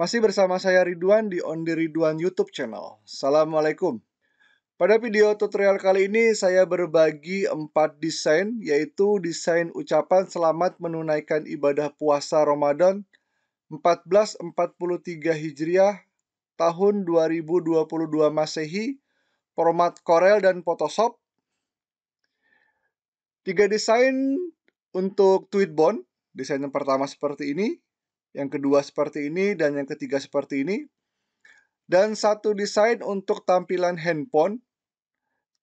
Masih bersama saya Ridwan di On The Ridwan YouTube channel. Assalamualaikum. Pada video tutorial kali ini saya berbagi empat desain yaitu desain ucapan selamat menunaikan ibadah puasa Ramadan 1443 Hijriah tahun 2022 Masehi format Corel dan Photoshop. Tiga desain untuk tweetbone Desain yang pertama seperti ini, yang kedua seperti ini, dan yang ketiga seperti ini. Dan satu desain untuk tampilan handphone.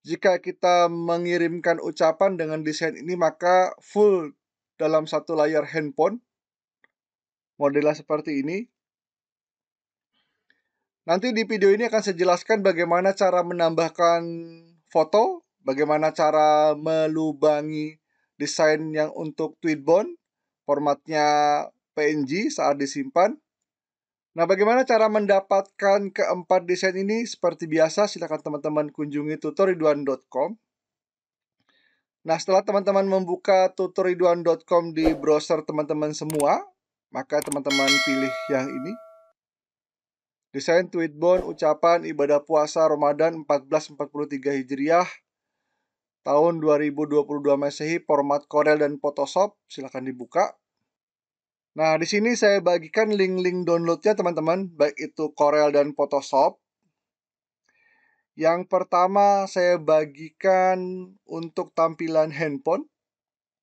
Jika kita mengirimkan ucapan dengan desain ini, maka full dalam satu layar handphone. Modelnya seperti ini. Nanti di video ini akan saya jelaskan bagaimana cara menambahkan foto, bagaimana cara melubangi desain yang untuk tweetbone, formatnya PNG saat disimpan. Nah, bagaimana cara mendapatkan keempat desain ini? Seperti biasa, silakan teman-teman kunjungi tutoriduan.com. Nah, setelah teman-teman membuka tutoriduan.com di browser teman-teman semua, maka teman-teman pilih yang ini. Desain Tweetbone Ucapan Ibadah Puasa Ramadan 1443 Hijriah tahun 2022 Masehi format Corel dan Photoshop silahkan dibuka Nah, di sini saya bagikan link-link downloadnya teman-teman, baik itu Corel dan Photoshop. Yang pertama saya bagikan untuk tampilan handphone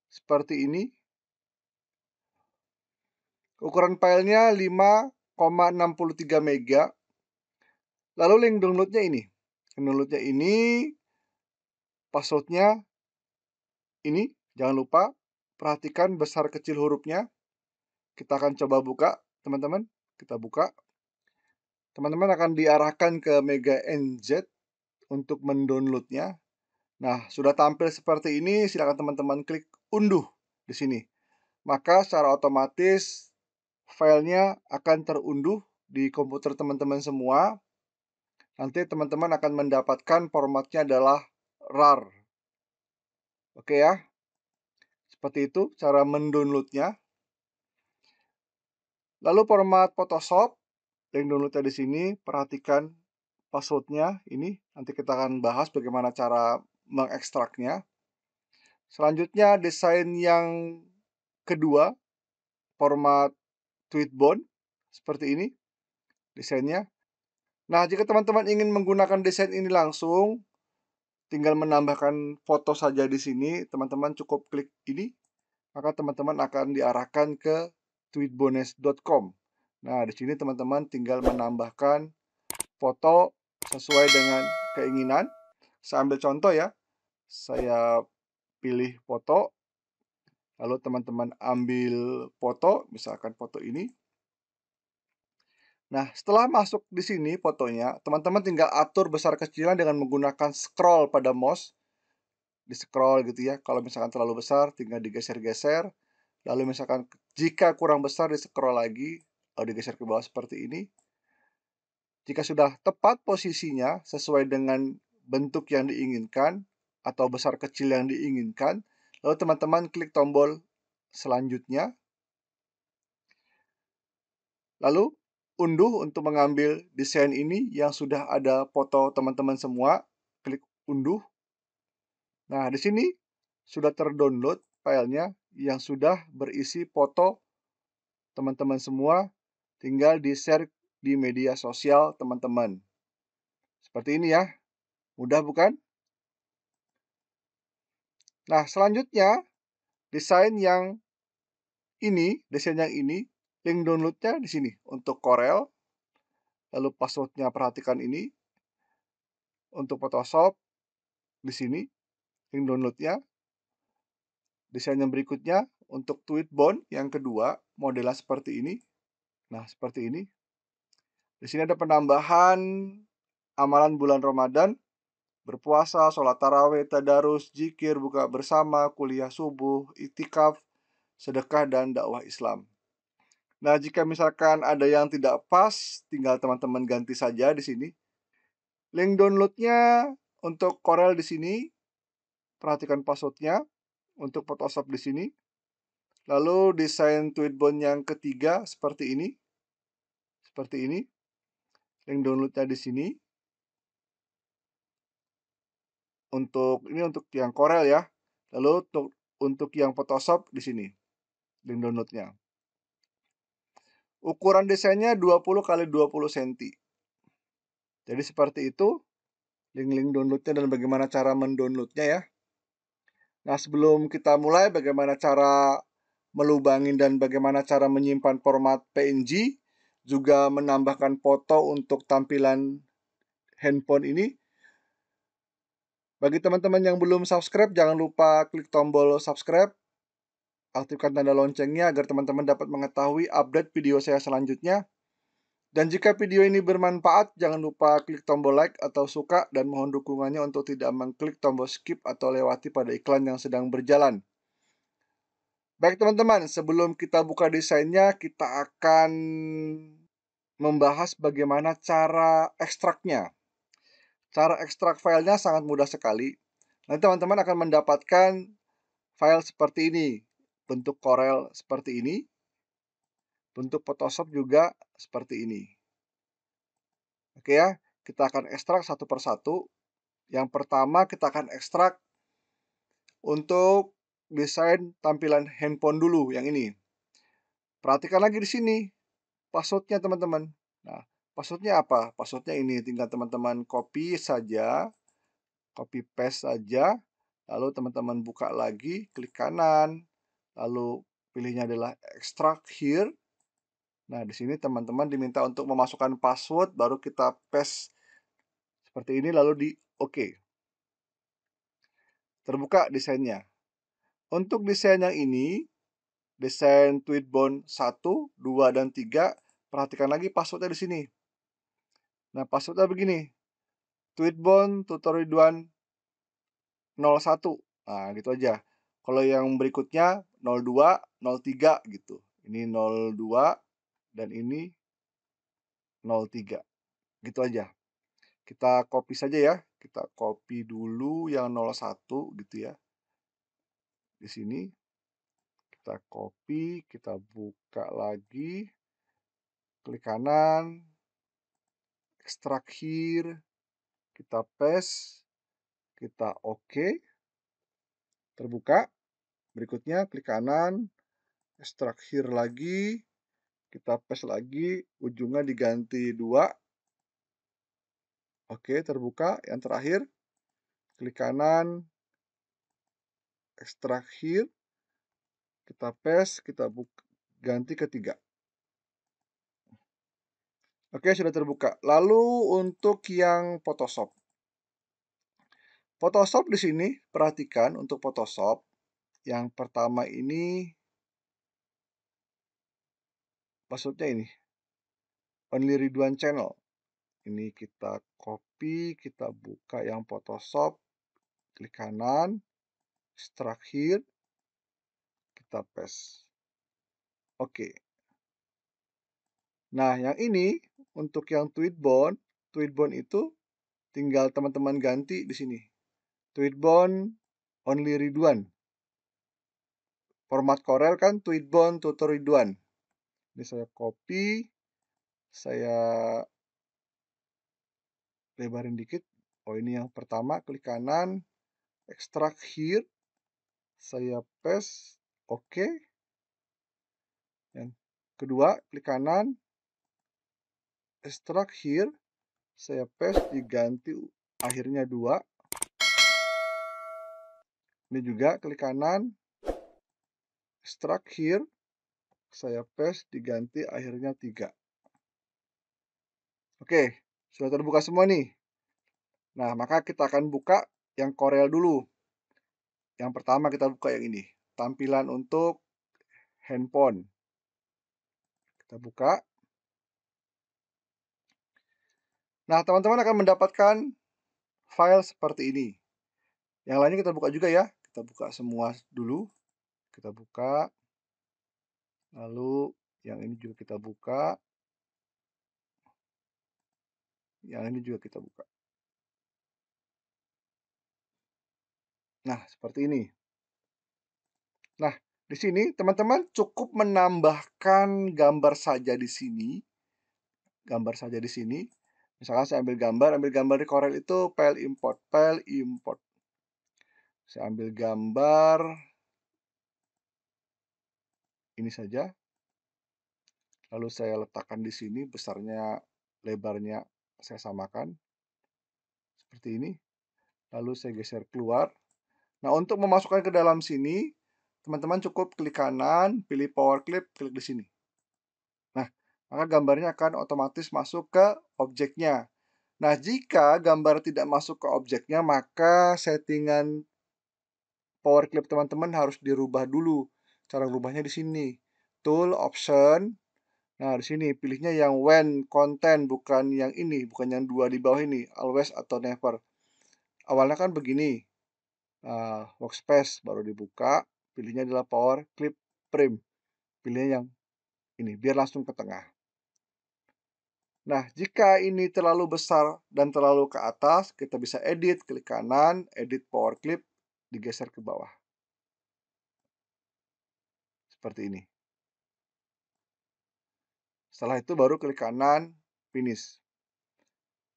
seperti ini. Ukuran filenya 5,63 MB. Lalu link downloadnya ini. Downloadnya ini, passwordnya ini. Jangan lupa perhatikan besar kecil hurufnya. Kita akan coba buka, teman-teman. Kita buka. Teman-teman akan diarahkan ke Mega NZ untuk mendownloadnya. Nah, sudah tampil seperti ini, silakan teman-teman klik unduh di sini. Maka secara otomatis filenya akan terunduh di komputer teman-teman semua. Nanti teman-teman akan mendapatkan formatnya adalah RAR. Oke ya. Seperti itu cara mendownloadnya. Lalu format Photoshop, yang downloadnya di sini, perhatikan passwordnya ini. Nanti kita akan bahas bagaimana cara mengekstraknya. Selanjutnya desain yang kedua, format Tweetbone seperti ini desainnya. Nah, jika teman-teman ingin menggunakan desain ini langsung, tinggal menambahkan foto saja di sini. Teman-teman cukup klik ini, maka teman-teman akan diarahkan ke tweetbones.com. Nah, di sini teman-teman tinggal menambahkan foto sesuai dengan keinginan. Saya ambil contoh ya. Saya pilih foto. Lalu teman-teman ambil foto, misalkan foto ini. Nah, setelah masuk di sini fotonya, teman-teman tinggal atur besar kecilan dengan menggunakan scroll pada mouse. Di scroll gitu ya. Kalau misalkan terlalu besar, tinggal digeser-geser. Lalu misalkan jika kurang besar di scroll lagi, atau digeser ke bawah seperti ini. Jika sudah tepat posisinya sesuai dengan bentuk yang diinginkan atau besar kecil yang diinginkan, lalu teman-teman klik tombol selanjutnya. Lalu unduh untuk mengambil desain ini yang sudah ada foto teman-teman semua, klik unduh. Nah, di sini sudah terdownload filenya yang sudah berisi foto teman-teman semua tinggal di-share di media sosial teman-teman. Seperti ini ya. Mudah bukan? Nah, selanjutnya desain yang ini, desain yang ini, link downloadnya di sini untuk Corel. Lalu passwordnya perhatikan ini. Untuk Photoshop di sini, link downloadnya. Desain yang berikutnya untuk tweet bond yang kedua, modelnya seperti ini. Nah, seperti ini. Di sini ada penambahan amalan bulan Ramadan, berpuasa, sholat tarawih, tadarus, jikir, buka bersama, kuliah subuh, itikaf, sedekah, dan dakwah Islam. Nah, jika misalkan ada yang tidak pas, tinggal teman-teman ganti saja di sini. Link downloadnya untuk Corel di sini. Perhatikan passwordnya untuk Photoshop di sini. Lalu desain tweetbone yang ketiga seperti ini. Seperti ini. Link downloadnya di sini. Untuk ini untuk yang Corel ya. Lalu untuk untuk yang Photoshop di sini. Link downloadnya. Ukuran desainnya 20 kali 20 cm. Jadi seperti itu link-link downloadnya dan bagaimana cara mendownloadnya ya. Nah, sebelum kita mulai bagaimana cara melubangin dan bagaimana cara menyimpan format PNG, juga menambahkan foto untuk tampilan handphone ini. Bagi teman-teman yang belum subscribe, jangan lupa klik tombol subscribe, aktifkan tanda loncengnya agar teman-teman dapat mengetahui update video saya selanjutnya. Dan jika video ini bermanfaat, jangan lupa klik tombol like atau suka dan mohon dukungannya untuk tidak mengklik tombol skip atau lewati pada iklan yang sedang berjalan. Baik teman-teman, sebelum kita buka desainnya, kita akan membahas bagaimana cara ekstraknya. Cara ekstrak filenya sangat mudah sekali. Nanti teman-teman akan mendapatkan file seperti ini, bentuk Corel seperti ini, bentuk Photoshop juga seperti ini. Oke ya, kita akan ekstrak satu persatu. Yang pertama kita akan ekstrak untuk desain tampilan handphone dulu yang ini. Perhatikan lagi di sini passwordnya teman-teman. Nah, passwordnya apa? Passwordnya ini tinggal teman-teman copy saja, copy paste saja, lalu teman-teman buka lagi, klik kanan, lalu pilihnya adalah extract here, Nah, di sini teman-teman diminta untuk memasukkan password, baru kita paste seperti ini, lalu di OK. Terbuka desainnya. Untuk desain yang ini, desain tweetbone 1, 2, dan 3, perhatikan lagi passwordnya di sini. Nah, passwordnya begini. Tweetbone tutorial Ridwan 01. Nah, gitu aja. Kalau yang berikutnya 02, 03 gitu. Ini 02, dan ini 03. Gitu aja. Kita copy saja ya. Kita copy dulu yang 01 gitu ya. Di sini kita copy, kita buka lagi. Klik kanan, extract here, kita paste, kita oke. Terbuka. Berikutnya klik kanan, extract here lagi, kita paste lagi ujungnya diganti dua oke terbuka yang terakhir klik kanan extract here kita paste kita buka, ganti ketiga oke sudah terbuka lalu untuk yang Photoshop Photoshop di sini perhatikan untuk Photoshop yang pertama ini passwordnya ini only Ridwan channel ini kita copy kita buka yang Photoshop klik kanan extract here kita paste oke okay. nah yang ini untuk yang tweetbone tweetbone itu tinggal teman-teman ganti di sini tweetbone only Ridwan format Corel kan tweetbone tutor Ridwan ini saya copy, saya lebarin dikit. Oh ini yang pertama, klik kanan, extract here, saya paste, oke. Yang kedua, klik kanan, extract here, saya paste diganti akhirnya dua. Ini juga klik kanan, extract here, saya paste diganti akhirnya tiga. oke sudah terbuka semua nih nah maka kita akan buka yang Corel dulu yang pertama kita buka yang ini tampilan untuk handphone kita buka nah teman-teman akan mendapatkan file seperti ini yang lainnya kita buka juga ya kita buka semua dulu kita buka Lalu yang ini juga kita buka. Yang ini juga kita buka. Nah, seperti ini. Nah, di sini teman-teman cukup menambahkan gambar saja di sini. Gambar saja di sini. Misalkan saya ambil gambar, ambil gambar di Corel itu file import, file import. Saya ambil gambar, ini saja. Lalu saya letakkan di sini besarnya, lebarnya saya samakan. Seperti ini. Lalu saya geser keluar. Nah, untuk memasukkan ke dalam sini, teman-teman cukup klik kanan, pilih power clip, klik di sini. Nah, maka gambarnya akan otomatis masuk ke objeknya. Nah, jika gambar tidak masuk ke objeknya, maka settingan power clip teman-teman harus dirubah dulu Cara rubahnya di sini. Tool option. Nah, di sini pilihnya yang when content bukan yang ini, bukan yang dua di bawah ini, always atau never. Awalnya kan begini. uh, workspace baru dibuka, pilihnya adalah power clip prim. Pilihnya yang ini, biar langsung ke tengah. Nah, jika ini terlalu besar dan terlalu ke atas, kita bisa edit, klik kanan, edit power clip, digeser ke bawah. Seperti ini. Setelah itu baru klik kanan, finish.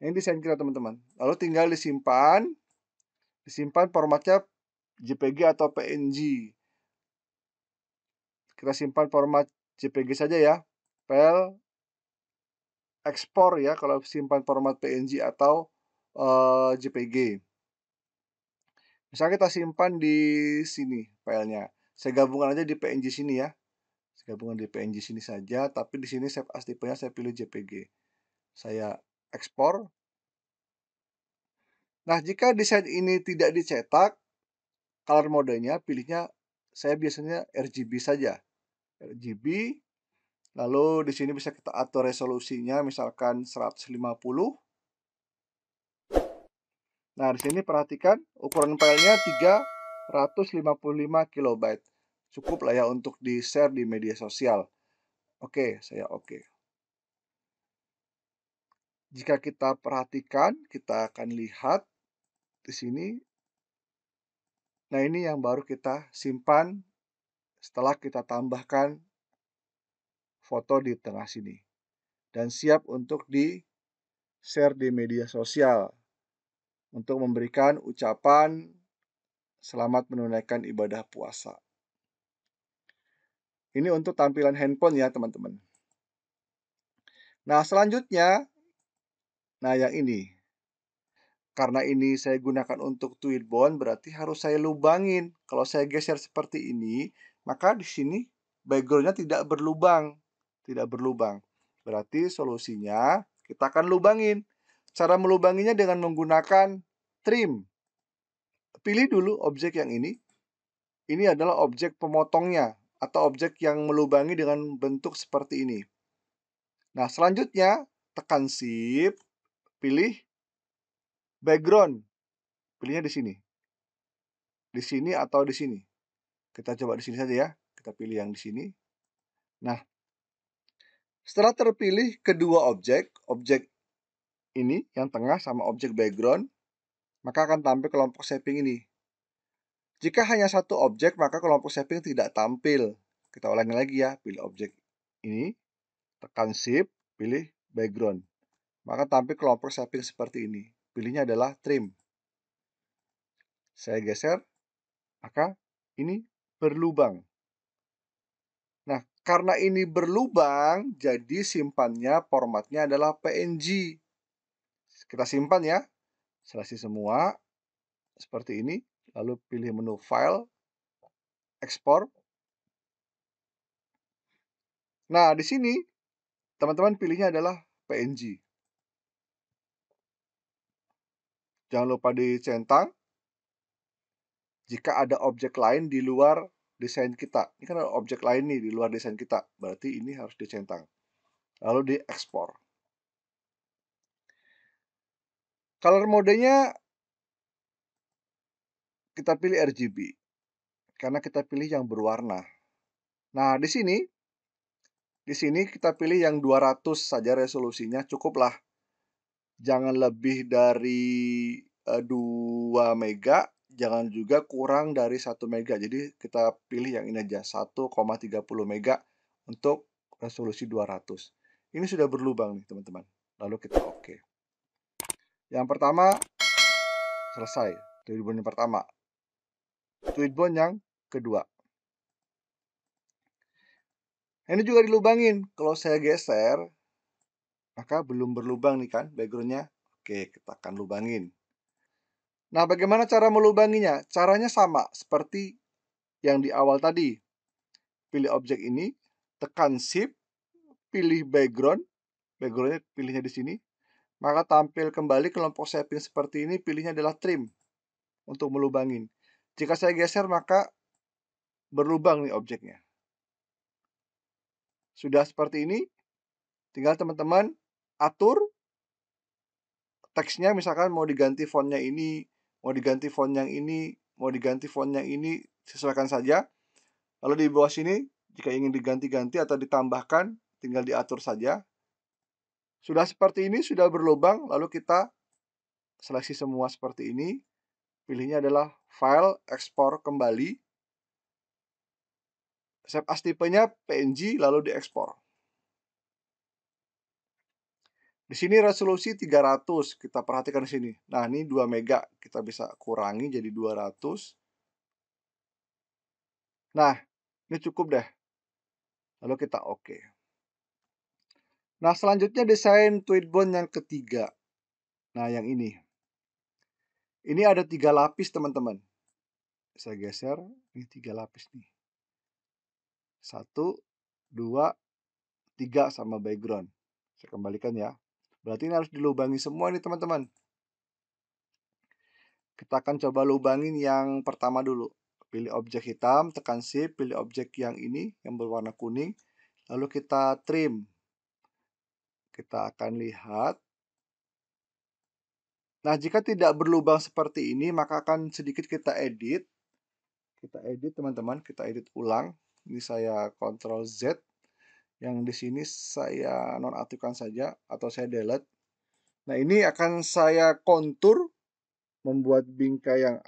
Ini desain kita teman-teman. Lalu tinggal disimpan. Disimpan formatnya JPG atau PNG. Kita simpan format JPG saja ya. File ekspor ya kalau simpan format PNG atau uh, eh, JPG. Misalnya kita simpan di sini filenya saya gabungkan aja di PNG sini ya saya gabungkan di PNG sini saja tapi di sini save as tipenya saya pilih JPG saya ekspor nah jika desain ini tidak dicetak color modenya pilihnya saya biasanya RGB saja RGB lalu di sini bisa kita atur resolusinya misalkan 150 Nah, di sini perhatikan ukuran filenya 3 155 KB. Cukup lah ya untuk di-share di media sosial. Oke, saya oke. Jika kita perhatikan, kita akan lihat di sini. Nah, ini yang baru kita simpan setelah kita tambahkan foto di tengah sini. Dan siap untuk di-share di media sosial untuk memberikan ucapan selamat menunaikan ibadah puasa. Ini untuk tampilan handphone ya teman-teman. Nah selanjutnya, nah yang ini. Karena ini saya gunakan untuk tweetbone berarti harus saya lubangin. Kalau saya geser seperti ini, maka di sini backgroundnya tidak berlubang. Tidak berlubang. Berarti solusinya kita akan lubangin. Cara melubanginya dengan menggunakan trim. Pilih dulu objek yang ini. Ini adalah objek pemotongnya atau objek yang melubangi dengan bentuk seperti ini. Nah, selanjutnya tekan shift, pilih background. Pilihnya di sini. Di sini atau di sini. Kita coba di sini saja ya. Kita pilih yang di sini. Nah, setelah terpilih kedua objek, objek ini yang tengah sama objek background, maka akan tampil kelompok shaping ini. Jika hanya satu objek, maka kelompok shaping tidak tampil. Kita ulangi lagi ya, pilih objek ini, tekan shift, pilih background. Maka tampil kelompok shaping seperti ini. Pilihnya adalah trim. Saya geser, maka ini berlubang. Nah, karena ini berlubang, jadi simpannya formatnya adalah PNG. Kita simpan ya, Seleksi semua seperti ini, lalu pilih menu File, Export. Nah, di sini teman-teman pilihnya adalah PNG. Jangan lupa dicentang jika ada objek lain di luar desain kita. Ini kan ada objek lain nih di luar desain kita. Berarti ini harus dicentang. Lalu diekspor. Color modenya kita pilih RGB karena kita pilih yang berwarna. Nah, di sini di sini kita pilih yang 200 saja resolusinya cukuplah. Jangan lebih dari uh, eh, 2 mega, jangan juga kurang dari 1 mega. Jadi kita pilih yang ini aja 1,30 mega untuk resolusi 200. Ini sudah berlubang nih, teman-teman. Lalu kita oke. Okay. Yang pertama selesai tweetbone yang pertama. Tweetbone yang kedua. Ini juga dilubangin. Kalau saya geser, maka belum berlubang nih kan backgroundnya. Oke, kita akan lubangin. Nah, bagaimana cara melubanginya? Caranya sama seperti yang di awal tadi. Pilih objek ini, tekan Shift, pilih background. Backgroundnya pilihnya di sini, maka tampil kembali kelompok shaping seperti ini, pilihnya adalah trim untuk melubangin. Jika saya geser maka berlubang nih objeknya. Sudah seperti ini, tinggal teman-teman atur teksnya misalkan mau diganti fontnya ini, mau diganti font yang ini, mau diganti font yang ini, sesuaikan saja. Lalu di bawah sini, jika ingin diganti-ganti atau ditambahkan, tinggal diatur saja. Sudah seperti ini, sudah berlubang, lalu kita seleksi semua seperti ini. Pilihnya adalah file, ekspor kembali. Save as tipenya PNG, lalu diekspor. Di sini resolusi 300, kita perhatikan di sini. Nah, ini 2 mega, kita bisa kurangi jadi 200. Nah, ini cukup deh. Lalu kita oke. Okay. Nah, selanjutnya desain tweetbone yang ketiga. Nah, yang ini. Ini ada tiga lapis, teman-teman. Saya geser, ini tiga lapis nih. Satu, dua, tiga sama background. Saya kembalikan ya. Berarti ini harus dilubangi semua nih, teman-teman. Kita akan coba lubangin yang pertama dulu. Pilih objek hitam, tekan shift, pilih objek yang ini, yang berwarna kuning. Lalu kita trim kita akan lihat. Nah, jika tidak berlubang seperti ini, maka akan sedikit kita edit. Kita edit, teman-teman. Kita edit ulang. Ini saya Ctrl Z. Yang di sini saya nonaktifkan saja atau saya delete. Nah, ini akan saya kontur membuat bingkai yang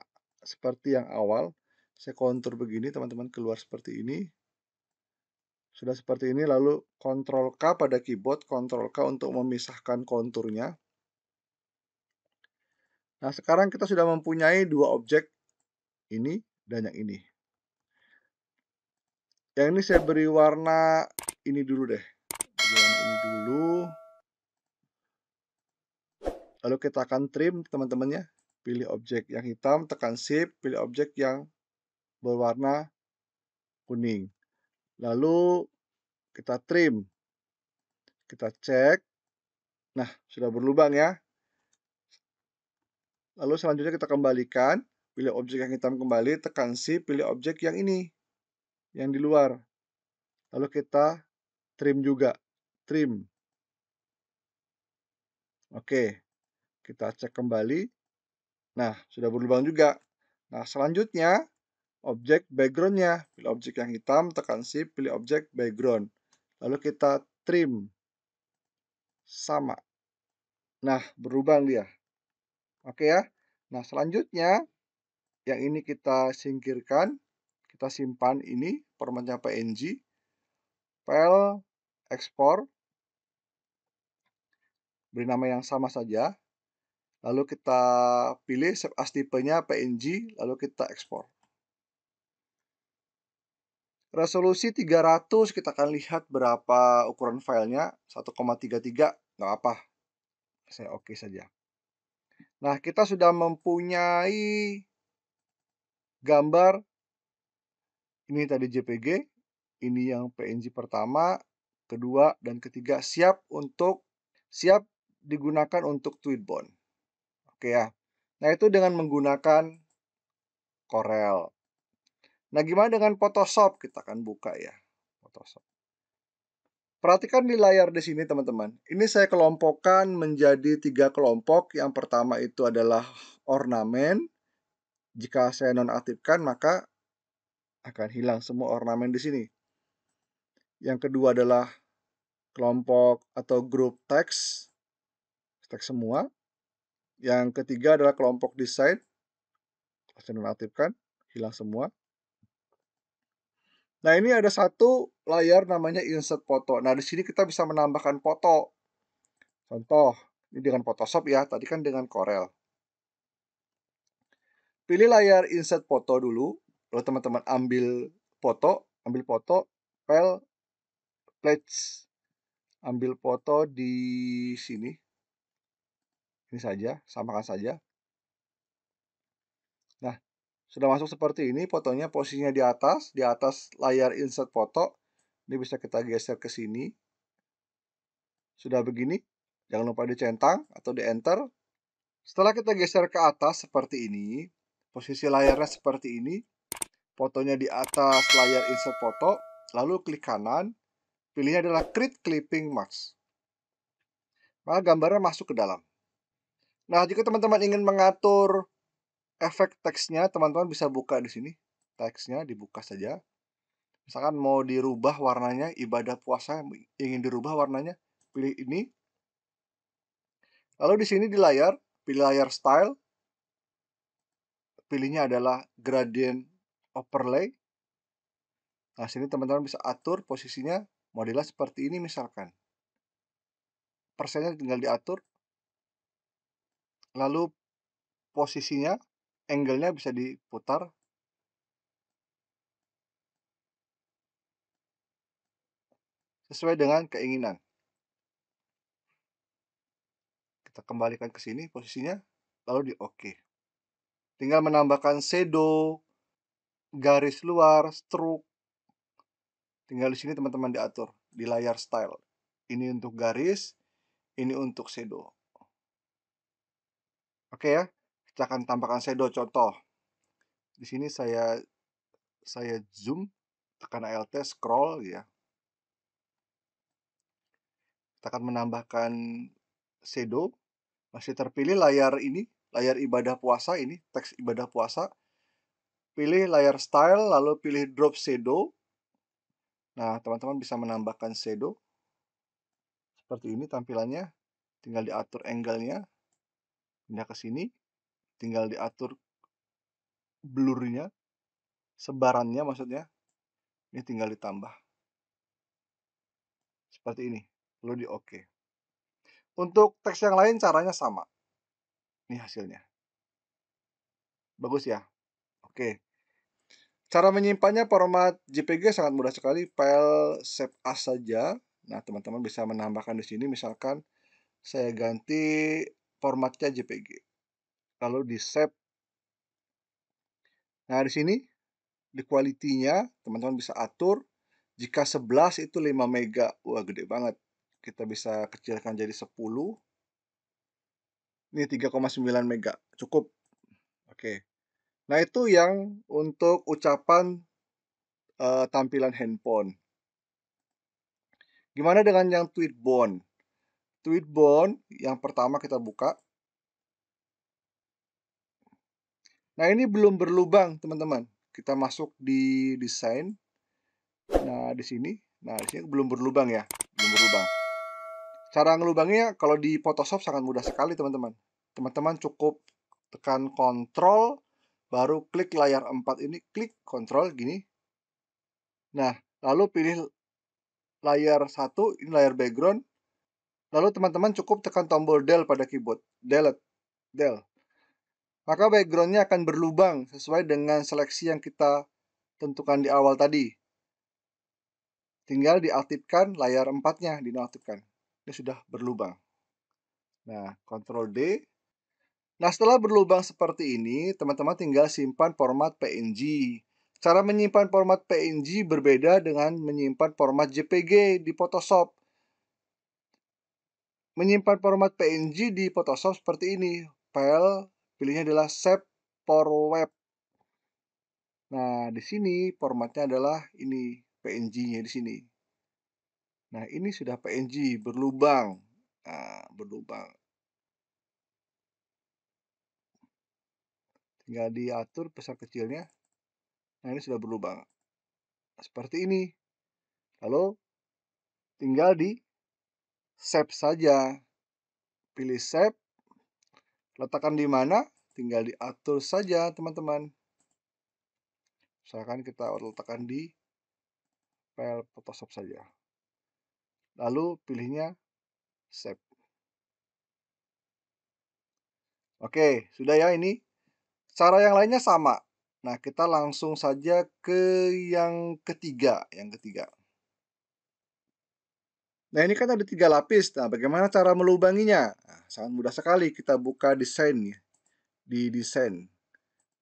seperti yang awal. Saya kontur begini, teman-teman, keluar seperti ini. Sudah seperti ini, lalu Ctrl K pada keyboard, Ctrl K untuk memisahkan konturnya. Nah, sekarang kita sudah mempunyai dua objek ini dan yang ini. Yang ini saya beri warna ini dulu deh. Beri warna ini dulu. Lalu kita akan trim teman-temannya. Pilih objek yang hitam, tekan shift, pilih objek yang berwarna kuning lalu kita trim kita cek nah sudah berlubang ya lalu selanjutnya kita kembalikan pilih objek yang hitam kembali tekan si, pilih objek yang ini yang di luar lalu kita trim juga trim oke kita cek kembali nah sudah berlubang juga nah selanjutnya objek backgroundnya pilih objek yang hitam tekan shift pilih objek background lalu kita trim sama nah berubah dia ya. oke ya nah selanjutnya yang ini kita singkirkan kita simpan ini formatnya png file ekspor beri nama yang sama saja lalu kita pilih save as tipenya png lalu kita export resolusi 300 kita akan lihat berapa ukuran filenya 1,33 nggak apa saya oke okay saja nah kita sudah mempunyai gambar ini tadi JPG ini yang PNG pertama kedua dan ketiga siap untuk siap digunakan untuk tweetbone oke okay ya nah itu dengan menggunakan Corel Nah, gimana dengan Photoshop? Kita akan buka ya, Photoshop. Perhatikan di layar di sini, teman-teman. Ini saya kelompokkan menjadi tiga kelompok. Yang pertama itu adalah ornamen. Jika saya nonaktifkan, maka akan hilang semua ornamen di sini. Yang kedua adalah kelompok atau grup teks. Teks semua. Yang ketiga adalah kelompok desain. Saya nonaktifkan, hilang semua. Nah, ini ada satu layar namanya insert foto. Nah, di sini kita bisa menambahkan foto. Contoh, ini dengan Photoshop ya, tadi kan dengan Corel. Pilih layar insert foto dulu. Lalu teman-teman ambil foto, ambil foto, file, plates. Ambil foto di sini. Ini saja, samakan saja. Sudah masuk seperti ini, fotonya posisinya di atas, di atas layar insert foto. Ini bisa kita geser ke sini. Sudah begini, jangan lupa dicentang atau di enter. Setelah kita geser ke atas seperti ini, posisi layarnya seperti ini, fotonya di atas layar insert foto, lalu klik kanan, pilihnya adalah create clipping mask. Maka gambarnya masuk ke dalam. Nah, jika teman-teman ingin mengatur efek teksnya teman-teman bisa buka di sini. Teksnya dibuka saja. Misalkan mau dirubah warnanya, ibadah puasa ingin dirubah warnanya, pilih ini. Lalu di sini di layar, pilih layar style. Pilihnya adalah gradient overlay. Nah, sini teman-teman bisa atur posisinya modelnya seperti ini misalkan. Persennya tinggal diatur. Lalu posisinya angle-nya bisa diputar sesuai dengan keinginan. Kita kembalikan ke sini posisinya, lalu di OK. Tinggal menambahkan shadow, garis luar, stroke. Tinggal di sini teman-teman diatur di layar style. Ini untuk garis, ini untuk shadow. Oke okay ya kita akan tambahkan shadow contoh di sini saya saya zoom tekan alt scroll ya kita akan menambahkan shadow masih terpilih layar ini layar ibadah puasa ini teks ibadah puasa pilih layar style lalu pilih drop shadow nah teman-teman bisa menambahkan shadow seperti ini tampilannya tinggal diatur angle-nya pindah ke sini tinggal diatur blurnya sebarannya maksudnya ini tinggal ditambah seperti ini lalu di oke okay. untuk teks yang lain caranya sama ini hasilnya bagus ya oke cara menyimpannya format JPG sangat mudah sekali file save as saja nah teman-teman bisa menambahkan di sini misalkan saya ganti formatnya JPG lalu di save Nah, di sini di quality-nya teman-teman bisa atur jika 11 itu 5 mega. Wah, gede banget. Kita bisa kecilkan jadi 10. Ini 3,9 mega. Cukup. Oke. Nah, itu yang untuk ucapan uh, tampilan handphone. Gimana dengan yang tweet tweetbone Tweet bone yang pertama kita buka Nah, ini belum berlubang, teman-teman. Kita masuk di desain. Nah, di sini. Nah, di sini belum berlubang ya. Belum berlubang. Cara ngelubangnya kalau di Photoshop sangat mudah sekali, teman-teman. Teman-teman cukup tekan Ctrl, baru klik layar 4 ini, klik Ctrl gini. Nah, lalu pilih layar 1, ini layar background. Lalu teman-teman cukup tekan tombol del pada keyboard. Delete. Del maka backgroundnya akan berlubang sesuai dengan seleksi yang kita tentukan di awal tadi. Tinggal diaktifkan layar empatnya, dinaktifkan. Ini sudah berlubang. Nah, Ctrl D. Nah, setelah berlubang seperti ini, teman-teman tinggal simpan format PNG. Cara menyimpan format PNG berbeda dengan menyimpan format JPG di Photoshop. Menyimpan format PNG di Photoshop seperti ini. File Pilihnya adalah shape for web. Nah, di sini formatnya adalah ini PNG-nya di sini. Nah, ini sudah PNG berlubang. Nah, berlubang. Tinggal diatur besar kecilnya. Nah, ini sudah berlubang. Nah, seperti ini. Lalu tinggal di Save saja. Pilih Save. Letakkan di mana? Tinggal diatur saja, teman-teman. Misalkan kita letakkan di file Photoshop saja. Lalu pilihnya save. Oke, sudah ya ini. Cara yang lainnya sama. Nah, kita langsung saja ke yang ketiga, yang ketiga. Nah ini kan ada tiga lapis. Nah bagaimana cara melubanginya? Nah, sangat mudah sekali. Kita buka desain ya. Di desain.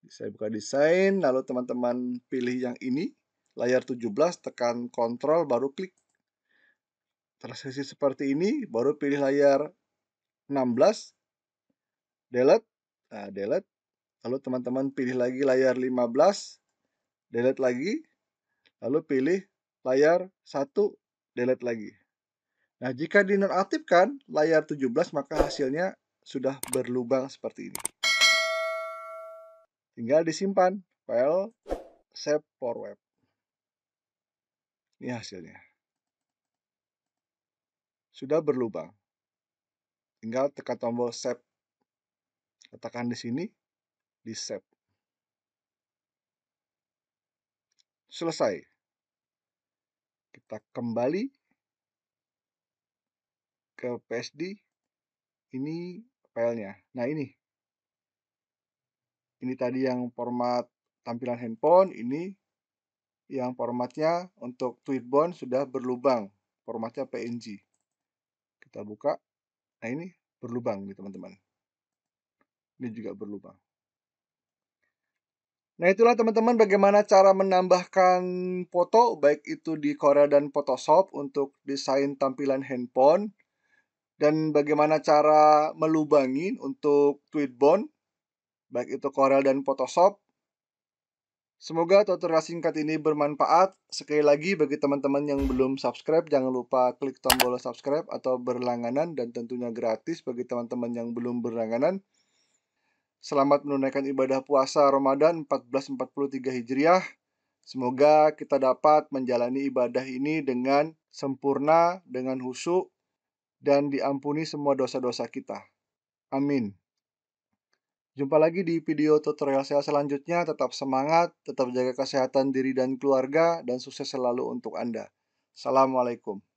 Saya buka desain. Lalu teman-teman pilih yang ini. Layar 17. Tekan kontrol baru klik. Transisi seperti ini. Baru pilih layar 16. Delete. Nah, delete. Lalu teman-teman pilih lagi layar 15. Delete lagi. Lalu pilih layar 1. Delete lagi. Nah, jika dinonaktifkan layar 17 maka hasilnya sudah berlubang seperti ini. Tinggal disimpan file save for web. Ini hasilnya. Sudah berlubang. Tinggal tekan tombol save. Letakkan di sini di save. Selesai. Kita kembali ke PSD ini filenya nah ini ini tadi yang format tampilan handphone ini yang formatnya untuk tweetbone sudah berlubang formatnya PNG kita buka nah ini berlubang nih teman-teman ini juga berlubang Nah itulah teman-teman bagaimana cara menambahkan foto baik itu di Corel dan Photoshop untuk desain tampilan handphone dan bagaimana cara melubangin untuk tweetbone, baik itu Corel dan Photoshop. Semoga tutorial singkat ini bermanfaat. Sekali lagi bagi teman-teman yang belum subscribe, jangan lupa klik tombol subscribe atau berlangganan dan tentunya gratis bagi teman-teman yang belum berlangganan. Selamat menunaikan ibadah puasa Ramadan 1443 Hijriah. Semoga kita dapat menjalani ibadah ini dengan sempurna, dengan husu, dan diampuni semua dosa-dosa kita. Amin. Jumpa lagi di video tutorial saya selanjutnya. Tetap semangat, tetap jaga kesehatan diri dan keluarga, dan sukses selalu untuk Anda. Assalamualaikum.